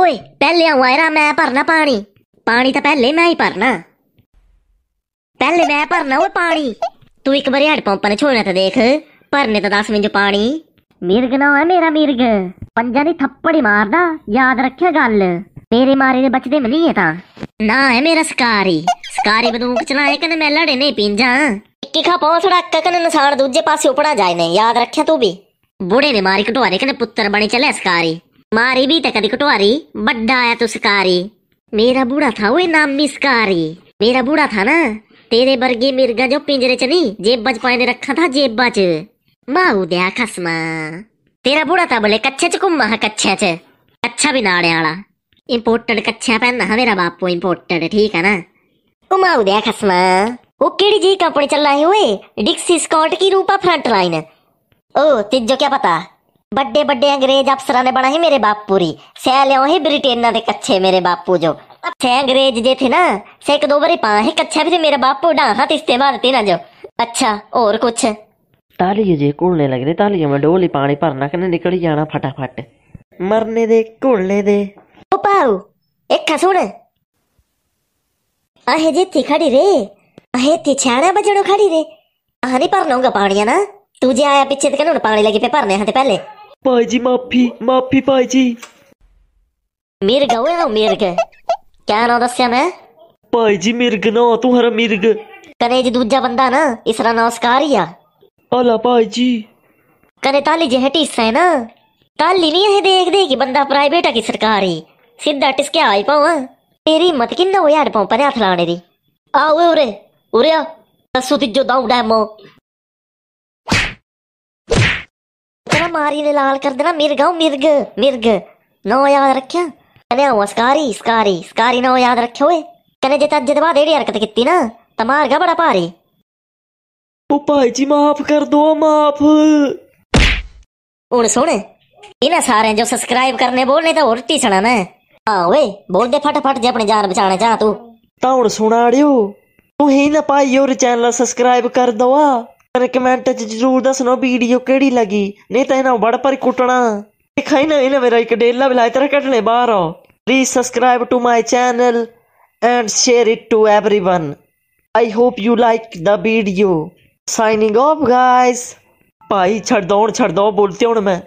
ਓਏ ਪਹਿਲੇ ਆਉਂ ਆਇਰਾ ਮੈਂ ਭਰਨਾ ਪਾਣੀ ਪਾਣੀ ਤਾਂ ਪਹਿਲੇ ਮੈਂ ਹੀ ਭਰਨਾ ਪਹਿਲੇ ਮੈਂ ਭਰਨਾ ਓਏ ਪਾਣੀ ਤੂੰ ਇੱਕ ਵਾਰੀ ਹੈਡ ਪੰਪ ਨੇ ਛੋੜਨਾ ਤਾਂ ਦੇਖ ਭਰਨੇ ਤਾਂ 10 ਮਿੰਟ ਪਾਣੀ ਮਿਰਗ ਨਾ ਹੈ ਮੇਰਾ ਮਿਰਗ ਪੰਜਾ ਨਹੀਂ ਥੱਪੜੀ ਮਾਰਦਾ ਯਾਦ ਰੱਖਿਆ ਗੱਲ ਮੇਰੇ ਮਾਰੇ ਦੇ ਬਚਦੇ ਮਲੀ ਹੈ ਤਾਂ ਨਾ ਹੈ ਮੇਰਾ ਸਕਾਰੀ ਸਕਾਰੀ ਬੰਦੂਕ ਚਲਾਏ ਕਹਿੰਦੇ ਮੈਂ ਲੜੇ ਨਹੀਂ ਪਿੰਜਾ ਇੱਕੀ ਖਾ ਪੌਂਸੜਾ ਕਕਨ ਨਿਸ਼ਾਨ ਦੂਜੇ ਪਾਸੇ ਉਪੜਾ ਜਾਏ ਨੇ ਯਾਦ ਰੱਖਿਆ ਤੂੰ ਵੀ ਬੁੜੇ ਨੇ ਮਾਰੀ ਘਟਵਾਰੇ ਕਹਿੰਦੇ ਪੁੱਤਰ ਬਣੇ ਚੱਲੇ ਸਕਾਰੀ मारी भी तक कटवारी बड्डा आया तो मेरा बूढ़ा था वो नाम मिसकारी मेरा बूढ़ा था ना तेरे बरगे मिर्गा जो पिंजरे च नहीं जेब बच पाए रखा था जेब बच माऊ दया खसमा तेरा बूढ़ा था बोले कच्छे च घुमा कच्छे च अच्छा भी नाड़े वाला इंपोर्टेड कच्छा पहनना है मेरा बापू इंपोर्टेड ठीक है ना ओ माऊ दया खसमा वो केड़ी जी कंपनी चल रही हुए डिक्सी स्कॉट की रूपा फ्रंट लाइन ओ तिजो क्या पता बड्डे बड्डे अंग्रेज अफसर ने बना ही मेरे बापू री सह ही ब्रिटेन के कच्छे मेरे बापू जो से अंग्रेज जे थे ना से एक दो बारी पा ही कच्छा भी थे मेरे बापू डा हाथ इस्तेमाल ना जो अच्छा और कुछ तालिये जे घुलने लग रहे तालिये में डोली पानी भरना कने निकल जाना फटाफट मरने दे घुलने दे ओ पाऊ एक सुन अहे जे थी खड़ी रे अहे थी छाणा बजड़ो खड़ी रे अहा नहीं भरना पानी ना तू जे आया पीछे तो कहना पानी लगी पे भरने हाँ पहले पाजी माफी माफी पाजी मिर्ग हुए मिर्ग क्या नाम दस्या मैं पाजी मिर्ग ना तू हरा मिर्ग कने जी दूजा बंदा ना इसरा नमस्कार या अला पाजी कने ताली जे हटी है ना ताली नहीं है देख दे कि बंदा प्राइवेट है कि सरकारी सीधा टिसके आई पाओ तेरी हिम्मत कि हो यार पाओ पर हाथ लाने दी आ उरे उरे दसो तिजो दाऊ डैमो मारी ने लाल कर देना मिर्ग मिर्ग मिर्ग नो याद रखे कने स्कारी स्कारी स्कारी नो याद रखे हुए कने जे तज दबा देड़ी हरकत कित्ती ना तमार का बड़ा भारी भाई जी माफ कर दो माफ उन सुन इन सारे जो सब्सक्राइब करने बोलने तो और टीसना मैं हाँ वे बोल दे फटाफट जे अपनी जान बचाने जा तू तो सुना तू ही ना पाई और चैनल सब्सक्राइब कर दो ਕਰੇ ਕਮੈਂਟ 'ਚ ਜ਼ਰੂਰ ਦੱਸਣਾ ਵੀਡੀਓ ਕਿਹੜੀ ਲੱਗੀ ਨਹੀਂ ਤਾਂ ਇਹਨਾਂ ਵੜ ਪਰ ਕੁੱਟਣਾ ਦਿਖਾਈ ਨਾ ਇਹਨਾਂ ਮੇਰਾ ਇੱਕ ਡੇਲਾ ਵੀ ਲਾਇ ਤਰ ਕੱਢਣੇ ਬਾਹਰ please subscribe to my channel and share it to everyone I hope you like the video signing off guys ਭਾਈ ਛੱਡ ਦੋ ਛੱਡ ਦੋ ਬੋਲਤੇ ਹੁਣ ਮੈਂ